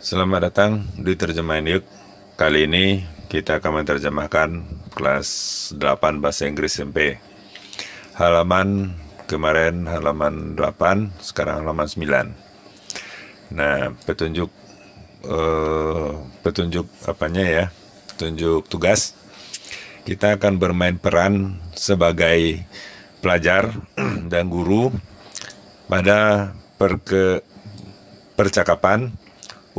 Selamat datang di Terjemahan Yuk. Kali ini kita akan menerjemahkan kelas 8 Bahasa Inggris SMP. Halaman kemarin halaman 8, sekarang halaman 9. Nah, petunjuk eh, petunjuk apanya ya? Petunjuk tugas. Kita akan bermain peran sebagai pelajar dan guru pada perke, percakapan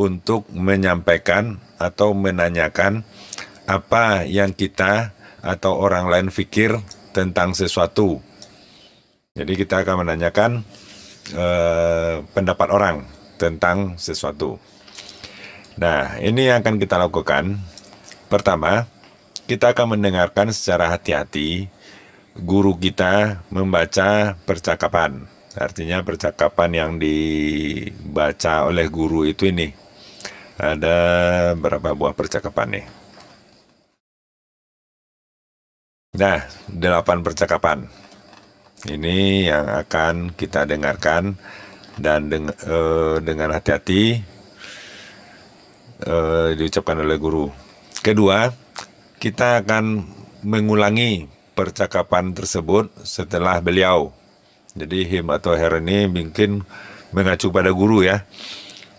untuk menyampaikan atau menanyakan apa yang kita atau orang lain pikir tentang sesuatu. Jadi kita akan menanyakan eh, pendapat orang tentang sesuatu. Nah, ini yang akan kita lakukan. Pertama, kita akan mendengarkan secara hati-hati guru kita membaca percakapan. Artinya percakapan yang dibaca oleh guru itu ini ada berapa buah percakapan nih? Nah, delapan percakapan. Ini yang akan kita dengarkan dan deng uh, dengan hati-hati uh, diucapkan oleh guru. Kedua, kita akan mengulangi percakapan tersebut setelah beliau. Jadi him atau her ini mungkin mengacu pada guru ya.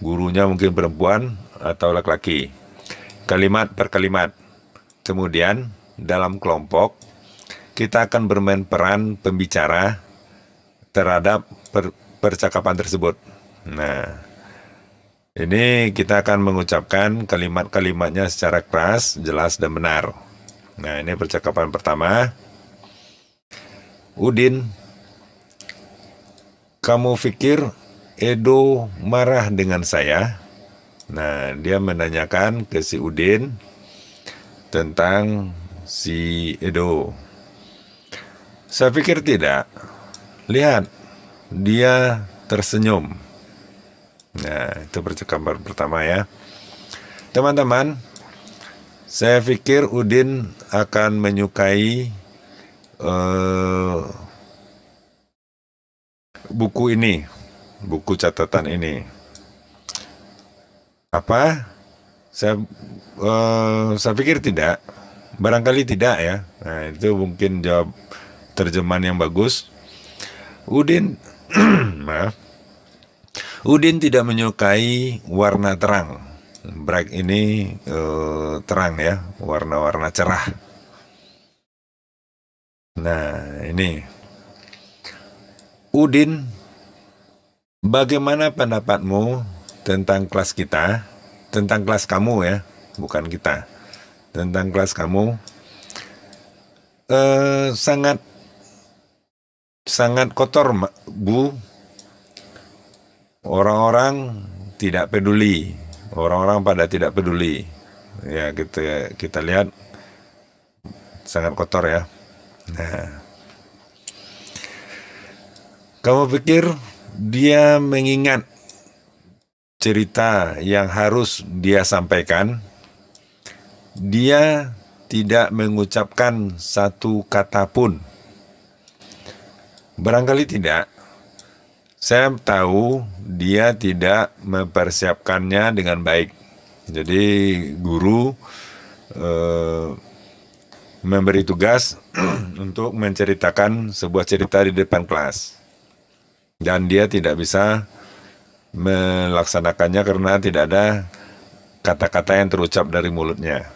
Gurunya mungkin perempuan, atau laki-laki. Kalimat per kalimat. Kemudian dalam kelompok kita akan bermain peran pembicara terhadap per percakapan tersebut. Nah, ini kita akan mengucapkan kalimat-kalimatnya secara keras, jelas dan benar. Nah, ini percakapan pertama. Udin, kamu pikir Edo marah dengan saya? Nah, dia menanyakan ke si Udin tentang si Edo. Saya pikir tidak. Lihat, dia tersenyum. Nah, itu percakapan pertama ya. Teman-teman, saya pikir Udin akan menyukai uh, buku ini, buku catatan ini apa saya uh, saya pikir tidak barangkali tidak ya nah itu mungkin jawab terjemahan yang bagus Udin maaf Udin tidak menyukai warna terang bright ini uh, terang ya warna-warna cerah nah ini Udin bagaimana pendapatmu tentang kelas kita, tentang kelas kamu ya, bukan kita. Tentang kelas kamu eh, sangat sangat kotor, Bu. Orang-orang tidak peduli, orang-orang pada tidak peduli. Ya, kita gitu ya. Kita lihat sangat kotor ya. Nah. Kamu pikir dia mengingat cerita yang harus dia sampaikan, dia tidak mengucapkan satu kata pun. Barangkali tidak. Saya tahu dia tidak mempersiapkannya dengan baik. Jadi guru eh, memberi tugas untuk menceritakan sebuah cerita di depan kelas. Dan dia tidak bisa melaksanakannya karena tidak ada kata-kata yang terucap dari mulutnya.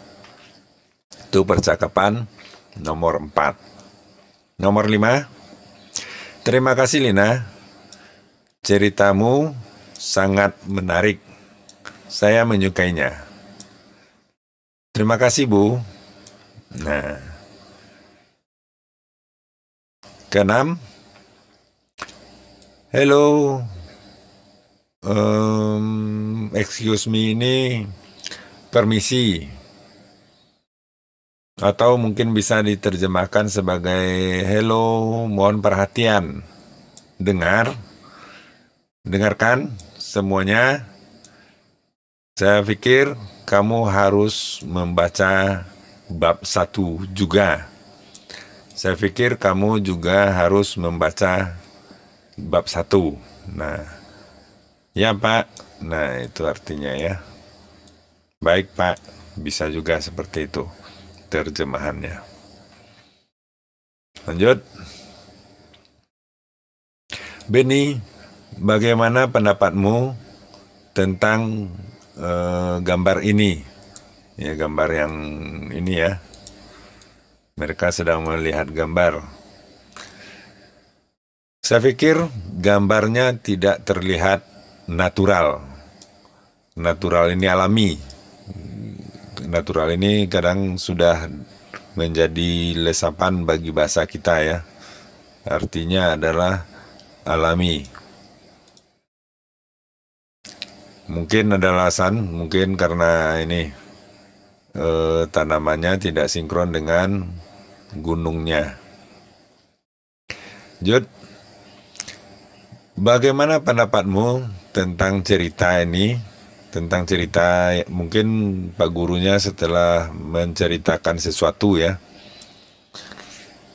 Itu percakapan nomor 4. Nomor 5. Terima kasih Lina. Ceritamu sangat menarik. Saya menyukainya. Terima kasih, Bu. Nah. Keenam. Hello, um, excuse me ini permisi atau mungkin bisa diterjemahkan sebagai hello mohon perhatian dengar dengarkan semuanya saya pikir kamu harus membaca bab satu juga saya pikir kamu juga harus membaca bab satu nah Ya, Pak. Nah, itu artinya ya. Baik, Pak. Bisa juga seperti itu terjemahannya. Lanjut. Benny, bagaimana pendapatmu tentang eh, gambar ini? Ya, gambar yang ini ya. Mereka sedang melihat gambar. Saya pikir gambarnya tidak terlihat natural. Natural ini alami. Natural ini kadang sudah menjadi lesapan bagi bahasa kita ya. Artinya adalah alami. Mungkin ada alasan, mungkin karena ini eh, tanamannya tidak sinkron dengan gunungnya. Jod, bagaimana pendapatmu tentang cerita ini tentang cerita mungkin pak gurunya setelah menceritakan sesuatu ya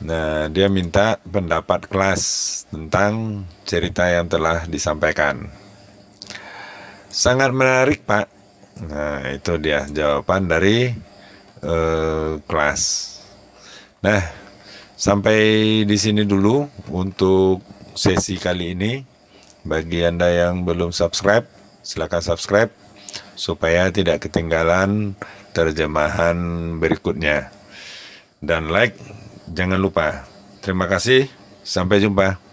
nah dia minta pendapat kelas tentang cerita yang telah disampaikan sangat menarik pak nah itu dia jawaban dari uh, kelas nah sampai di sini dulu untuk sesi kali ini bagi Anda yang belum subscribe, silakan subscribe supaya tidak ketinggalan terjemahan berikutnya. Dan like, jangan lupa. Terima kasih, sampai jumpa.